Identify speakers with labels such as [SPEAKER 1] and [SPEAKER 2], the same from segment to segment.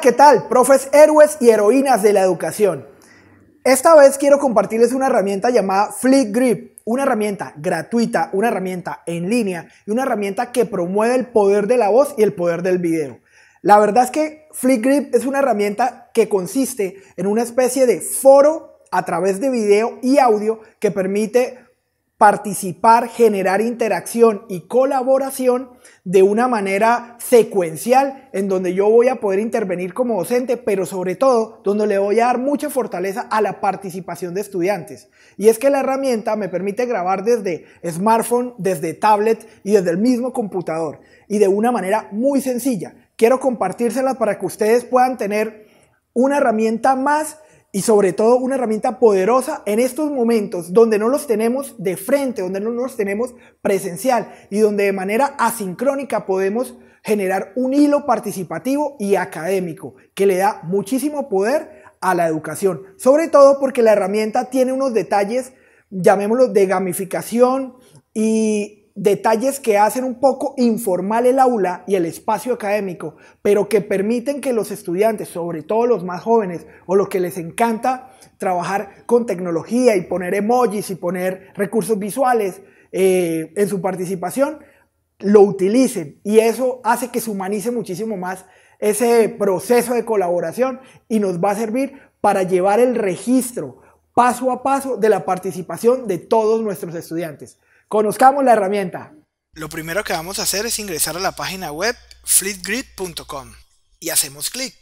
[SPEAKER 1] ¿qué tal? Profes héroes y heroínas de la educación. Esta vez quiero compartirles una herramienta llamada Flick Grip, una herramienta gratuita, una herramienta en línea y una herramienta que promueve el poder de la voz y el poder del video. La verdad es que Flick es una herramienta que consiste en una especie de foro a través de video y audio que permite participar, generar interacción y colaboración de una manera secuencial en donde yo voy a poder intervenir como docente, pero sobre todo donde le voy a dar mucha fortaleza a la participación de estudiantes. Y es que la herramienta me permite grabar desde smartphone, desde tablet y desde el mismo computador y de una manera muy sencilla. Quiero compartírsela para que ustedes puedan tener una herramienta más y sobre todo una herramienta poderosa en estos momentos donde no los tenemos de frente, donde no los tenemos presencial y donde de manera asincrónica podemos generar un hilo participativo y académico que le da muchísimo poder a la educación, sobre todo porque la herramienta tiene unos detalles, llamémoslo de gamificación y detalles que hacen un poco informal el aula y el espacio académico, pero que permiten que los estudiantes, sobre todo los más jóvenes o los que les encanta trabajar con tecnología y poner emojis y poner recursos visuales eh, en su participación, lo utilicen y eso hace que se humanice muchísimo más ese proceso de colaboración y nos va a servir para llevar el registro paso a paso de la participación de todos nuestros estudiantes. Conozcamos la herramienta. Lo primero que vamos a hacer es ingresar a la página web fleetgrid.com y hacemos clic.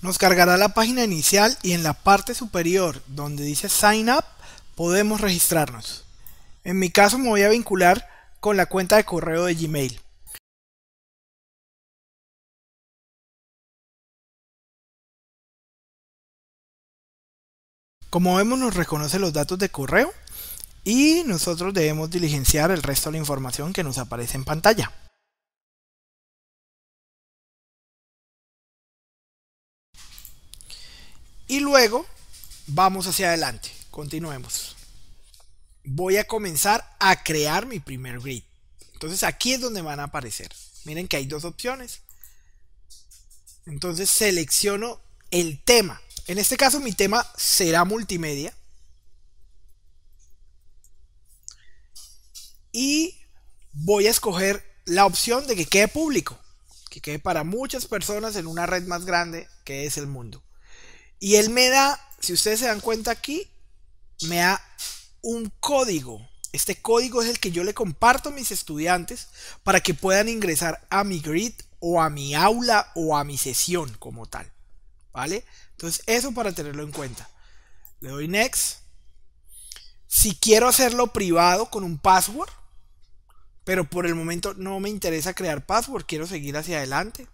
[SPEAKER 1] Nos cargará la página inicial y en la parte superior donde dice Sign Up podemos registrarnos. En mi caso me voy a vincular con la cuenta de correo de Gmail. Como vemos nos reconoce los datos de correo y nosotros debemos diligenciar el resto de la información que nos aparece en pantalla. Y luego vamos hacia adelante. Continuemos. Voy a comenzar a crear mi primer grid. Entonces aquí es donde van a aparecer. Miren que hay dos opciones. Entonces selecciono el tema. En este caso mi tema será multimedia. y voy a escoger la opción de que quede público, que quede para muchas personas en una red más grande que es el mundo. Y él me da, si ustedes se dan cuenta aquí, me da un código. Este código es el que yo le comparto a mis estudiantes para que puedan ingresar a mi grid o a mi aula o a mi sesión como tal. ¿Vale? Entonces eso para tenerlo en cuenta. Le doy next. Si quiero hacerlo privado con un password, pero por el momento no me interesa crear password, quiero seguir hacia adelante.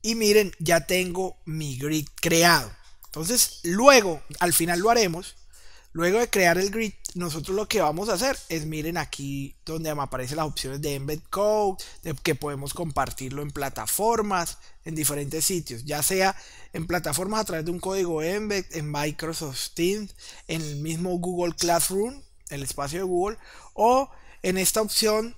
[SPEAKER 1] Y miren, ya tengo mi grid creado. Entonces, luego, al final lo haremos, Luego de crear el grid, nosotros lo que vamos a hacer es, miren aquí donde me aparecen las opciones de embed code, que podemos compartirlo en plataformas, en diferentes sitios, ya sea en plataformas a través de un código embed, en Microsoft Teams, en el mismo Google Classroom, el espacio de Google, o en esta opción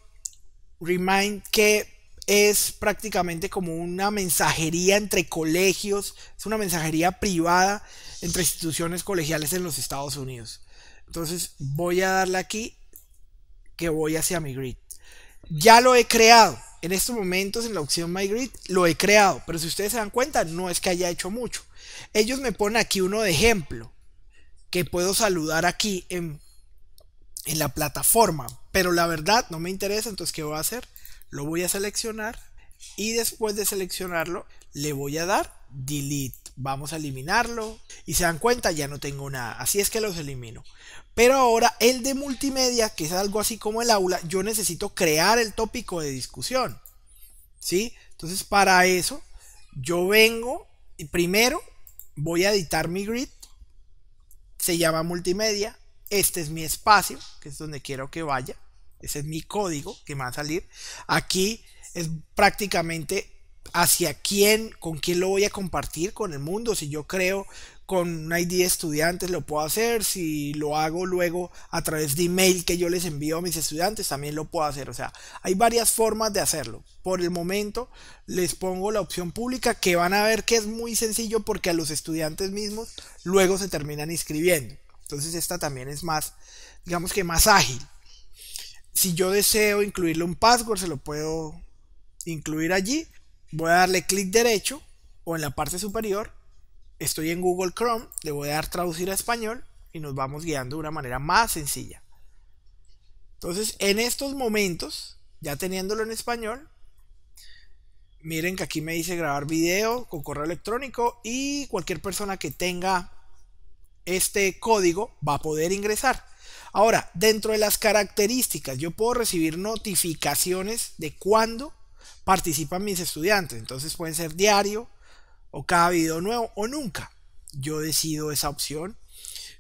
[SPEAKER 1] Remind que es prácticamente como una mensajería entre colegios, es una mensajería privada entre instituciones colegiales en los Estados Unidos. Entonces voy a darle aquí que voy hacia mi grid. Ya lo he creado. En estos momentos en la opción My Grid lo he creado. Pero si ustedes se dan cuenta, no es que haya hecho mucho. Ellos me ponen aquí uno de ejemplo. Que puedo saludar aquí en, en la plataforma. Pero la verdad no me interesa. Entonces, ¿qué voy a hacer? lo voy a seleccionar y después de seleccionarlo le voy a dar delete. Vamos a eliminarlo y se dan cuenta ya no tengo nada, así es que los elimino. Pero ahora el de multimedia, que es algo así como el aula, yo necesito crear el tópico de discusión. ¿Sí? Entonces para eso yo vengo y primero voy a editar mi grid, se llama multimedia, este es mi espacio, que es donde quiero que vaya. Ese es mi código que me va a salir. Aquí es prácticamente hacia quién, con quién lo voy a compartir con el mundo. Si yo creo con un ID de estudiantes lo puedo hacer, si lo hago luego a través de email que yo les envío a mis estudiantes también lo puedo hacer. O sea, hay varias formas de hacerlo. Por el momento les pongo la opción pública que van a ver que es muy sencillo porque a los estudiantes mismos luego se terminan inscribiendo. Entonces esta también es más, digamos que más ágil si yo deseo incluirle un password, se lo puedo incluir allí. Voy a darle clic derecho o en la parte superior. Estoy en Google Chrome, le voy a dar traducir a español y nos vamos guiando de una manera más sencilla. Entonces, en estos momentos, ya teniéndolo en español, miren que aquí me dice grabar video con correo electrónico y cualquier persona que tenga este código va a poder ingresar. Ahora, dentro de las características, yo puedo recibir notificaciones de cuándo participan mis estudiantes. Entonces pueden ser diario o cada video nuevo o nunca. Yo decido esa opción.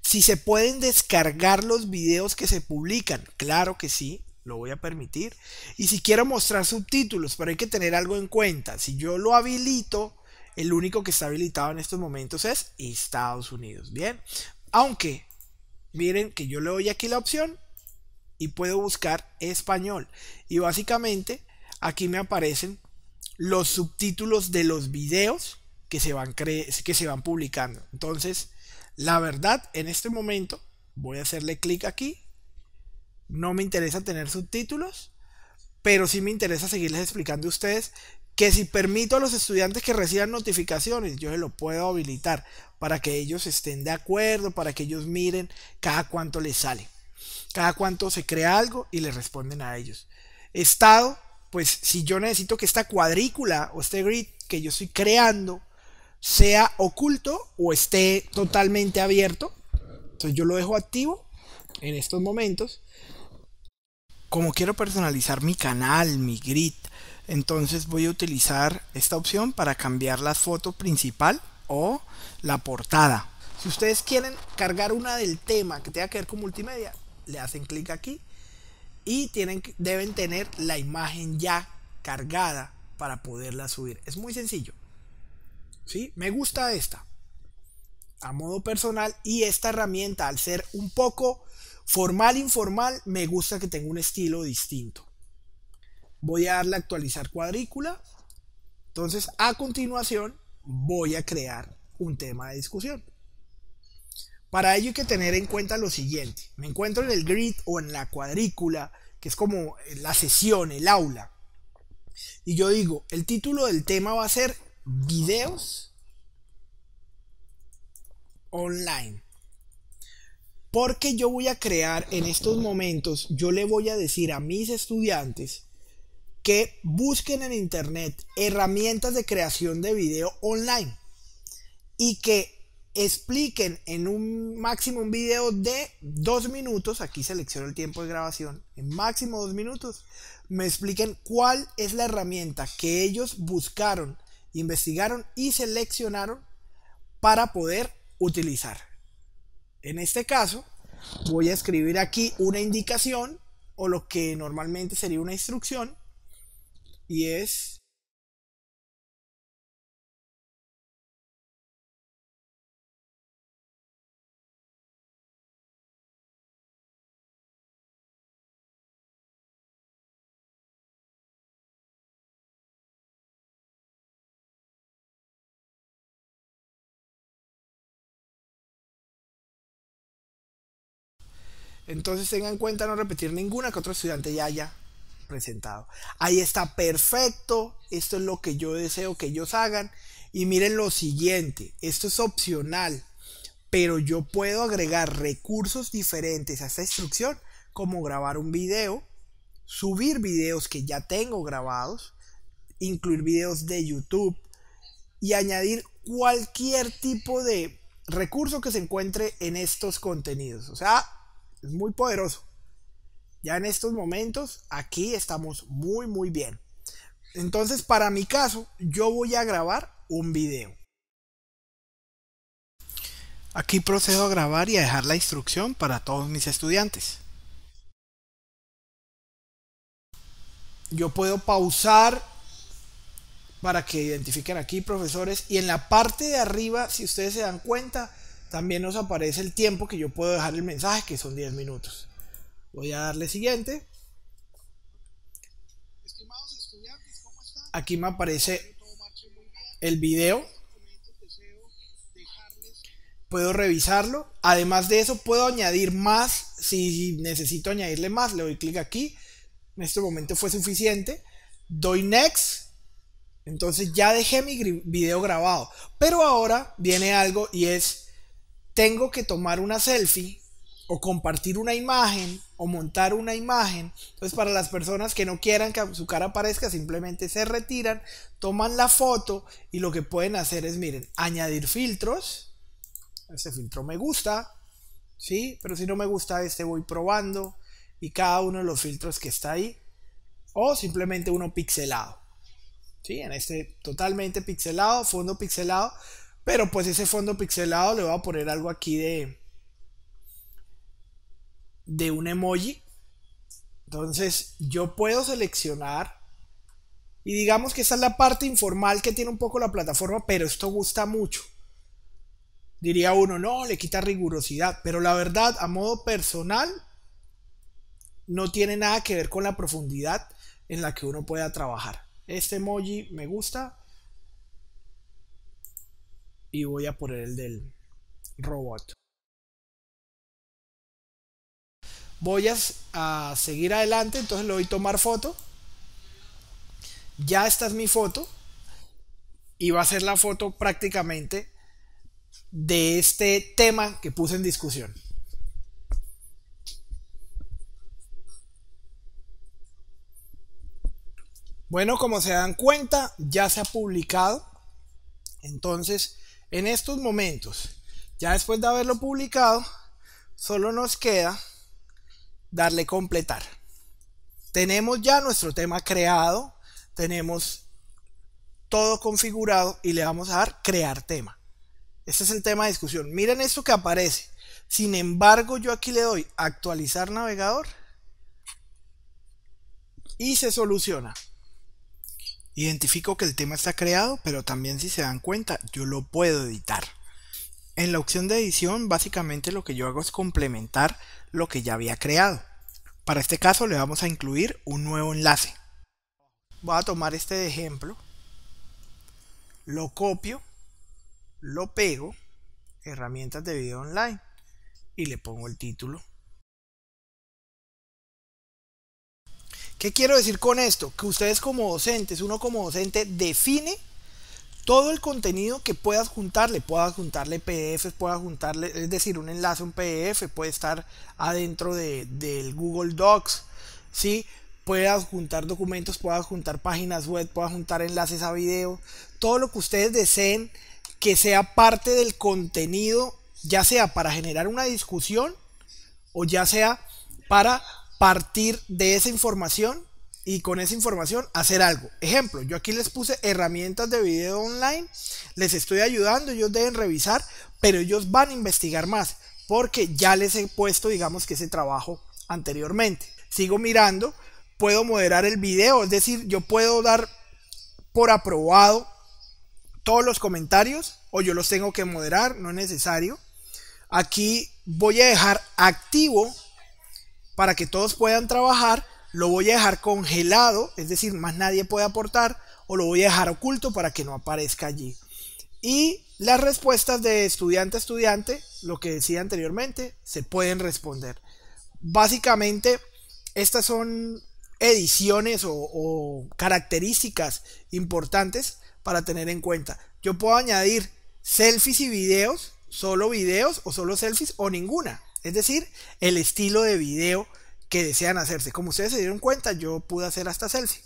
[SPEAKER 1] Si se pueden descargar los videos que se publican, claro que sí, lo voy a permitir. Y si quiero mostrar subtítulos, pero hay que tener algo en cuenta. Si yo lo habilito, el único que está habilitado en estos momentos es Estados Unidos. Bien, aunque Miren que yo le doy aquí la opción y puedo buscar español. Y básicamente aquí me aparecen los subtítulos de los videos que se van, que se van publicando. Entonces, la verdad, en este momento voy a hacerle clic aquí. No me interesa tener subtítulos, pero sí me interesa seguirles explicando a ustedes que si permito a los estudiantes que reciban notificaciones, yo se lo puedo habilitar para que ellos estén de acuerdo, para que ellos miren cada cuánto les sale, cada cuánto se crea algo y les responden a ellos. Estado, pues si yo necesito que esta cuadrícula o este grid que yo estoy creando sea oculto o esté totalmente abierto, entonces yo lo dejo activo en estos momentos. Como quiero personalizar mi canal, mi grid, entonces voy a utilizar esta opción para cambiar la foto principal o la portada. Si ustedes quieren cargar una del tema que tenga que ver con multimedia, le hacen clic aquí y tienen, deben tener la imagen ya cargada para poderla subir. Es muy sencillo. ¿Sí? Me gusta esta a modo personal y esta herramienta al ser un poco formal informal me gusta que tenga un estilo distinto voy a darle actualizar cuadrícula. Entonces, a continuación, voy a crear un tema de discusión. Para ello hay que tener en cuenta lo siguiente. Me encuentro en el grid o en la cuadrícula, que es como la sesión, el aula. Y yo digo, el título del tema va a ser videos online. Porque yo voy a crear en estos momentos, yo le voy a decir a mis estudiantes que busquen en internet herramientas de creación de video online y que expliquen en un máximo un video de dos minutos, aquí selecciono el tiempo de grabación, en máximo dos minutos, me expliquen cuál es la herramienta que ellos buscaron, investigaron y seleccionaron para poder utilizar. En este caso, voy a escribir aquí una indicación o lo que normalmente sería una instrucción y es Entonces tengan en cuenta no repetir ninguna que otro estudiante ya haya presentado. Ahí está perfecto. Esto es lo que yo deseo que ellos hagan. Y miren lo siguiente, esto es opcional, pero yo puedo agregar recursos diferentes a esta instrucción, como grabar un video, subir videos que ya tengo grabados, incluir videos de YouTube y añadir cualquier tipo de recurso que se encuentre en estos contenidos. O sea, es muy poderoso. Ya en estos momentos, aquí estamos muy, muy bien. Entonces, para mi caso, yo voy a grabar un video. Aquí procedo a grabar y a dejar la instrucción para todos mis estudiantes. Yo puedo pausar para que identifiquen aquí, profesores. Y en la parte de arriba, si ustedes se dan cuenta, también nos aparece el tiempo que yo puedo dejar el mensaje, que son 10 minutos. Voy a darle siguiente. Aquí me aparece el video. Puedo revisarlo. Además de eso, puedo añadir más. Si necesito añadirle más, le doy clic aquí. En este momento fue suficiente. Doy next. Entonces ya dejé mi video grabado. Pero ahora viene algo y es, tengo que tomar una selfie o compartir una imagen o montar una imagen. Entonces, para las personas que no quieran que su cara aparezca, simplemente se retiran, toman la foto y lo que pueden hacer es, miren, añadir filtros. Este filtro me gusta, ¿sí? Pero si no me gusta este, voy probando y cada uno de los filtros que está ahí. O simplemente uno pixelado. ¿Sí? En este totalmente pixelado, fondo pixelado. Pero pues ese fondo pixelado le voy a poner algo aquí de, de un emoji. Entonces yo puedo seleccionar y digamos que esta es la parte informal que tiene un poco la plataforma, pero esto gusta mucho. Diría uno, no, le quita rigurosidad, pero la verdad, a modo personal, no tiene nada que ver con la profundidad en la que uno pueda trabajar. Este emoji me gusta y voy a poner el del robot. voy a, seguir adelante, entonces le doy tomar foto. Ya está es mi foto y va a ser la foto prácticamente de este tema que puse en discusión. Bueno, como se dan cuenta, ya se ha publicado. Entonces, en estos momentos, ya después de haberlo publicado, solo nos queda darle completar. Tenemos ya nuestro tema creado, tenemos todo configurado y le vamos a dar crear tema. Este es el tema de discusión. Miren esto que aparece. Sin embargo, yo aquí le doy actualizar navegador y se soluciona. Identifico que el tema está creado, pero también si se dan cuenta, yo lo puedo editar. En la opción de edición básicamente lo que yo hago es complementar lo que ya había creado. Para este caso le vamos a incluir un nuevo enlace. Voy a tomar este ejemplo, lo copio, lo pego, herramientas de video online y le pongo el título. ¿Qué quiero decir con esto? Que ustedes como docentes, uno como docente define todo el contenido que puedas juntarle, puedas juntarle PDFs, puedas juntarle, es decir, un enlace, un PDF, puede estar adentro del Google Docs, ¿sí? Puedas juntar documentos, puedas juntar páginas web, puedas juntar enlaces a video, todo lo que ustedes deseen que sea parte del contenido, ya sea para generar una discusión o ya sea para partir de esa información y con esa información hacer algo. Ejemplo, yo aquí les puse herramientas de video online, les estoy ayudando, ellos deben revisar, pero ellos van a investigar más porque ya les he puesto, digamos que ese trabajo anteriormente. Sigo mirando, puedo moderar el video, es decir, yo puedo dar por aprobado todos los comentarios o yo los tengo que moderar, no es necesario. Aquí voy a dejar activo para que todos puedan trabajar lo voy a dejar congelado, es decir, más nadie puede aportar, o lo voy a dejar oculto para que no aparezca allí. Y las respuestas de estudiante a estudiante, lo que decía anteriormente, se pueden responder. Básicamente, estas son ediciones o, características importantes para tener en cuenta. Yo puedo añadir selfies y videos, solo videos o solo selfies o ninguna. Es decir, el estilo de video que desean hacerse. Como ustedes se dieron cuenta, yo pude hacer hasta Celsi.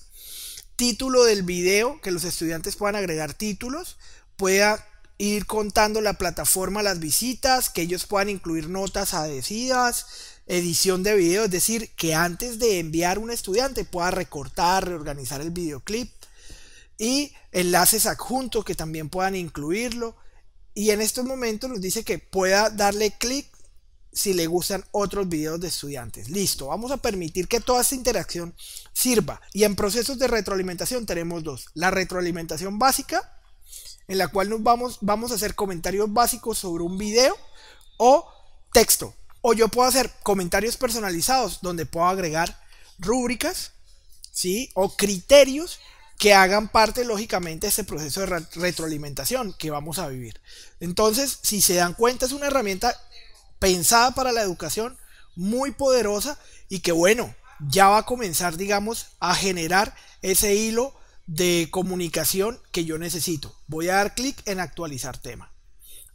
[SPEAKER 1] Título del video, que los estudiantes puedan agregar títulos, pueda ir contando la plataforma, las visitas, que ellos puedan incluir notas adhesivas, edición de video, es decir, que antes de enviar un estudiante pueda recortar, reorganizar el videoclip y enlaces adjuntos que también puedan incluirlo. Y en estos momentos nos dice que pueda darle clic si le gustan otros videos de estudiantes. Listo, vamos a permitir que toda esta interacción sirva. Y en procesos de retroalimentación tenemos dos. La retroalimentación básica, en la cual nos vamos, vamos a hacer comentarios básicos sobre un video o texto. O yo puedo hacer comentarios personalizados donde puedo agregar rúbricas ¿sí? o criterios que hagan parte lógicamente de este proceso de retroalimentación que vamos a vivir. Entonces, si se dan cuenta, es una herramienta pensada para la educación, muy poderosa y que bueno, ya va a comenzar, digamos, a generar ese hilo de comunicación que yo necesito. Voy a dar clic en actualizar tema.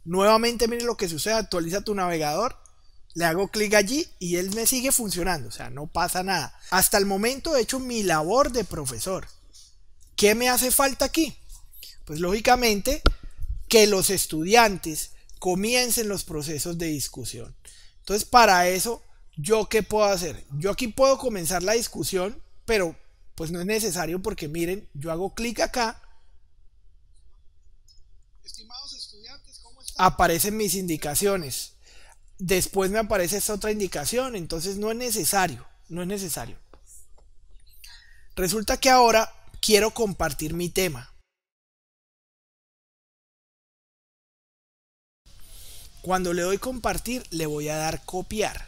[SPEAKER 1] Nuevamente, miren lo que sucede, actualiza tu navegador, le hago clic allí y él me sigue funcionando, o sea, no pasa nada. Hasta el momento he hecho mi labor de profesor. ¿Qué me hace falta aquí? Pues lógicamente que los estudiantes comiencen los procesos de discusión. Entonces, para eso, ¿yo qué puedo hacer? Yo aquí puedo comenzar la discusión, pero pues no es necesario porque miren, yo hago clic acá. Estimados estudiantes, ¿cómo están? Aparecen mis indicaciones. Después me aparece esta otra indicación, entonces no es necesario, no es necesario. Resulta que ahora quiero compartir mi tema. Cuando le doy compartir, le voy a dar copiar.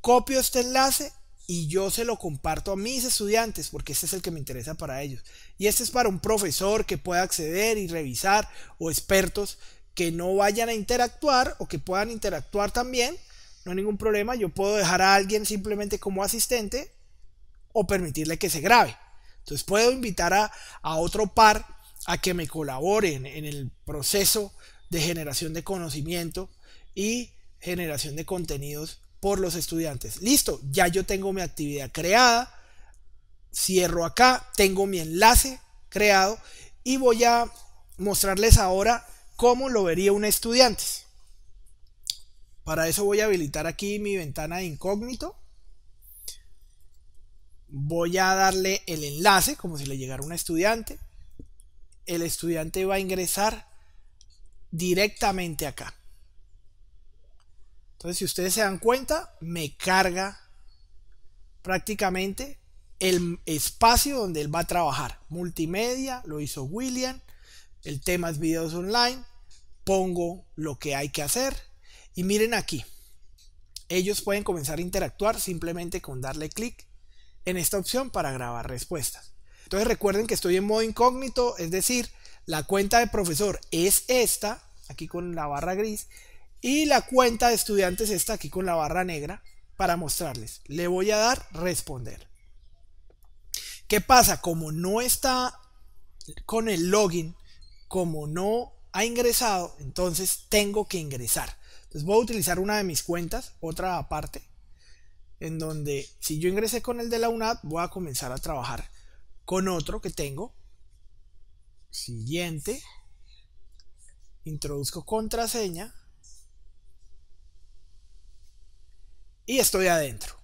[SPEAKER 1] Copio este enlace y yo se lo comparto a mis estudiantes porque este es el que me interesa para ellos. Y este es para un profesor que pueda acceder y revisar o expertos que no vayan a interactuar o que puedan interactuar también. No hay ningún problema. Yo puedo dejar a alguien simplemente como asistente o permitirle que se grabe. Entonces puedo invitar a, a otro par a que me colaboren en el proceso de generación de conocimiento y generación de contenidos por los estudiantes. Listo, ya yo tengo mi actividad creada, cierro acá, tengo mi enlace creado y voy a mostrarles ahora cómo lo vería un estudiante. Para eso voy a habilitar aquí mi ventana de incógnito. Voy a darle el enlace como si le llegara un estudiante el estudiante va a ingresar directamente acá. Entonces, si ustedes se dan cuenta, me carga prácticamente el espacio donde él va a trabajar. Multimedia, lo hizo William, el tema es videos online, pongo lo que hay que hacer y miren aquí. Ellos pueden comenzar a interactuar simplemente con darle clic en esta opción para grabar respuestas. Entonces recuerden que estoy en modo incógnito, es decir, la cuenta de profesor es esta, aquí con la barra gris, y la cuenta de estudiantes está aquí con la barra negra para mostrarles. Le voy a dar responder. ¿Qué pasa? Como no está con el login, como no ha ingresado, entonces tengo que ingresar. Entonces voy a utilizar una de mis cuentas, otra aparte, en donde si yo ingresé con el de la UNAD, voy a comenzar a trabajar con otro que tengo. Siguiente. Introduzco contraseña. Y estoy adentro.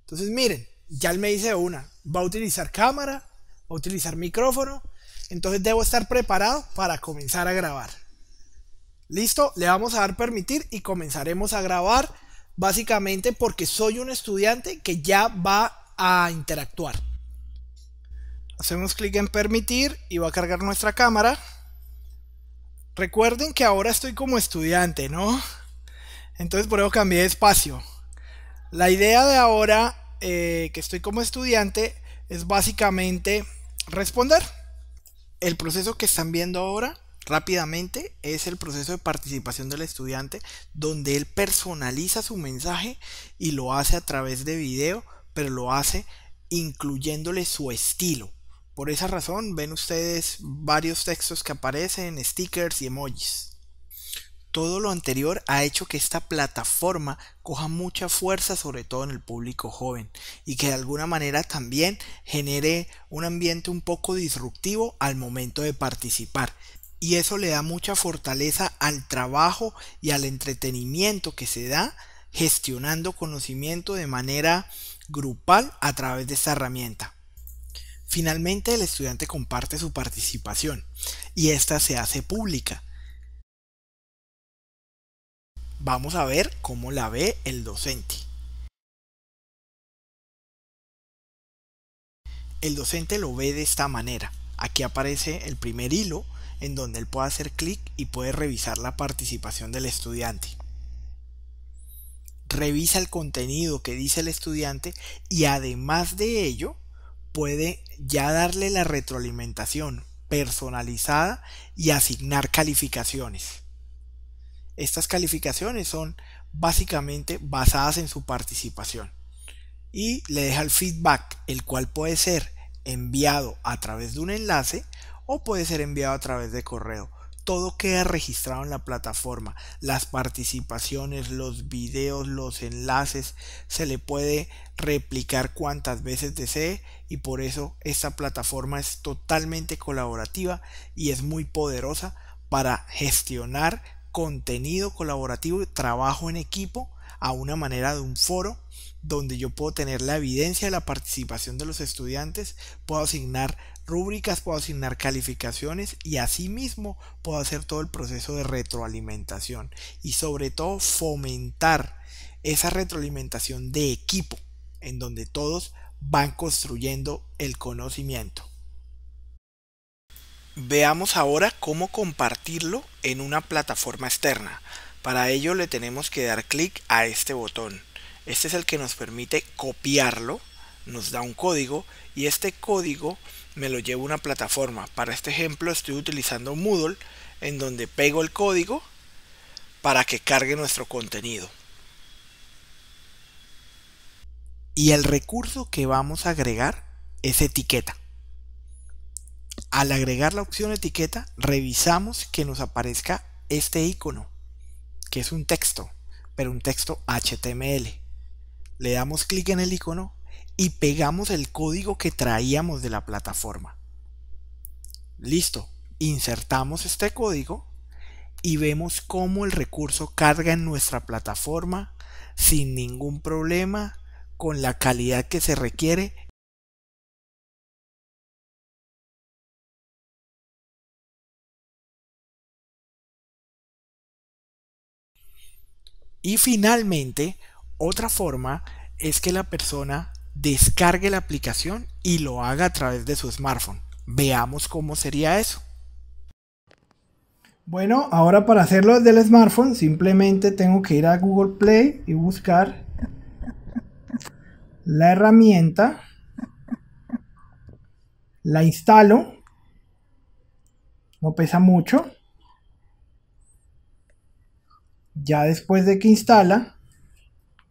[SPEAKER 1] Entonces miren, ya me dice una, va a utilizar cámara, va a utilizar micrófono. Entonces debo estar preparado para comenzar a grabar. Listo, le vamos a dar permitir y comenzaremos a grabar básicamente porque soy un estudiante que ya va a interactuar. Hacemos clic en permitir y va a cargar nuestra cámara. Recuerden que ahora estoy como estudiante, ¿no? Entonces por eso cambié de espacio. La idea de ahora eh, que estoy como estudiante es básicamente responder. El proceso que están viendo ahora rápidamente es el proceso de participación del estudiante donde él personaliza su mensaje y lo hace a través de video, pero lo hace incluyéndole su estilo. Por esa razón ven ustedes varios textos que aparecen, stickers y emojis. Todo lo anterior ha hecho que esta plataforma coja mucha fuerza, sobre todo en el público joven, y que de alguna manera también genere un ambiente un poco disruptivo al momento de participar. Y eso le da mucha fortaleza al trabajo y al entretenimiento que se da gestionando conocimiento de manera grupal a través de esta herramienta. Finalmente, el estudiante comparte su participación y esta se hace pública. Vamos a ver cómo la ve el docente. El docente lo ve de esta manera. Aquí aparece el primer hilo en donde él puede hacer clic y puede revisar la participación del estudiante. Revisa el contenido que dice el estudiante y además de ello puede ya darle la retroalimentación personalizada y asignar calificaciones. Estas calificaciones son básicamente basadas en su participación y le deja el feedback, el cual puede ser enviado a través de un enlace o puede ser enviado a través de correo todo queda registrado en la plataforma. Las participaciones, los videos, los enlaces, se le puede replicar cuantas veces desee y por eso esta plataforma es totalmente colaborativa y es muy poderosa para gestionar contenido colaborativo y trabajo en equipo a una manera de un foro donde yo puedo tener la evidencia de la participación de los estudiantes, puedo asignar rúbricas, puedo asignar calificaciones y asimismo puedo hacer todo el proceso de retroalimentación y sobre todo fomentar esa retroalimentación de equipo en donde todos van construyendo el conocimiento. Veamos ahora cómo compartirlo en una plataforma externa. Para ello le tenemos que dar clic a este botón. Este es el que nos permite copiarlo, nos da un código y este código me lo llevo a una plataforma. Para este ejemplo estoy utilizando Moodle en donde pego el código para que cargue nuestro contenido. Y el recurso que vamos a agregar es etiqueta. Al agregar la opción etiqueta, revisamos que nos aparezca este icono, que es un texto, pero un texto HTML. Le damos clic en el icono y pegamos el código que traíamos de la plataforma. Listo, insertamos este código y vemos cómo el recurso carga en nuestra plataforma sin ningún problema, con la calidad que se requiere Y finalmente, otra forma es que la persona descargue la aplicación y lo haga a través de su smartphone. Veamos cómo sería eso. Bueno, ahora para hacerlo desde el smartphone simplemente tengo que ir a Google Play y buscar la herramienta. La instalo. No pesa mucho. Ya después de que instala,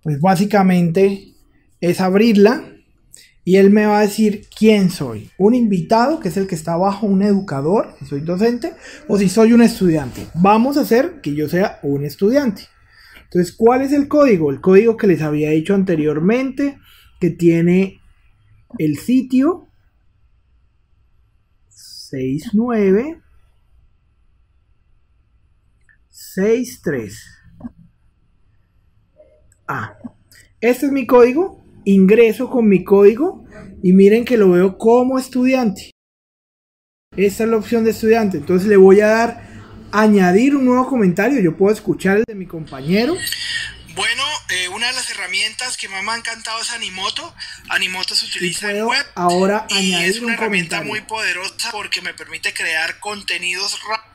[SPEAKER 1] pues básicamente es abrirla y él me va a decir quién soy. Un invitado, que es el que está abajo, un educador, si soy docente, o si soy un estudiante. Vamos a hacer que yo sea un estudiante. Entonces, ¿cuál es el código? El código que les había dicho anteriormente, que tiene el sitio 69 63. este es mi código ingreso con mi código y miren que lo veo como estudiante. Esta es la opción de estudiante. Entonces le voy a dar añadir un nuevo comentario. Yo puedo escuchar el de mi compañero. Bueno, eh, una de las herramientas que más me ha encantado es Animoto. Animoto se utiliza en web. Ahora y es una herramienta muy poderosa porque me permite crear contenidos rápidos.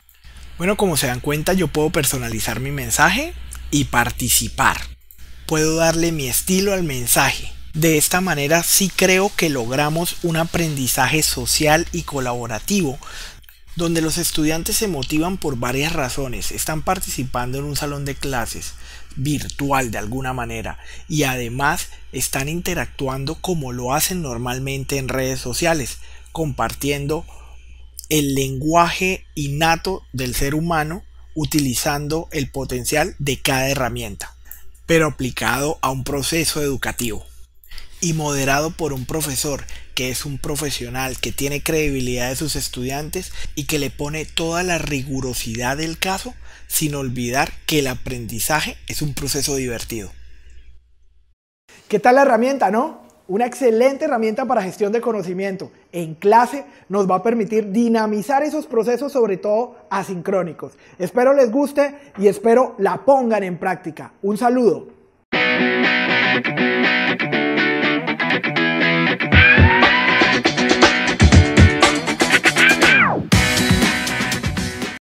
[SPEAKER 1] Bueno, como se dan cuenta, yo puedo personalizar mi mensaje y participar. Puedo darle mi estilo al mensaje de esta manera sí creo que logramos un aprendizaje social y colaborativo donde los estudiantes se motivan por varias razones. Están participando en un salón de clases virtual de alguna manera y además están interactuando como lo hacen normalmente en redes sociales, compartiendo el lenguaje innato del ser humano utilizando el potencial de cada herramienta, pero aplicado a un proceso educativo y moderado por un profesor que es un profesional, que tiene credibilidad de sus estudiantes y que le pone toda la rigurosidad del caso sin olvidar que el aprendizaje es un proceso divertido. ¿Qué tal la herramienta, no? Una excelente herramienta para gestión de conocimiento. En clase nos va a permitir dinamizar esos procesos, sobre todo asincrónicos. Espero les guste y espero la pongan en práctica. Un saludo. Thank you.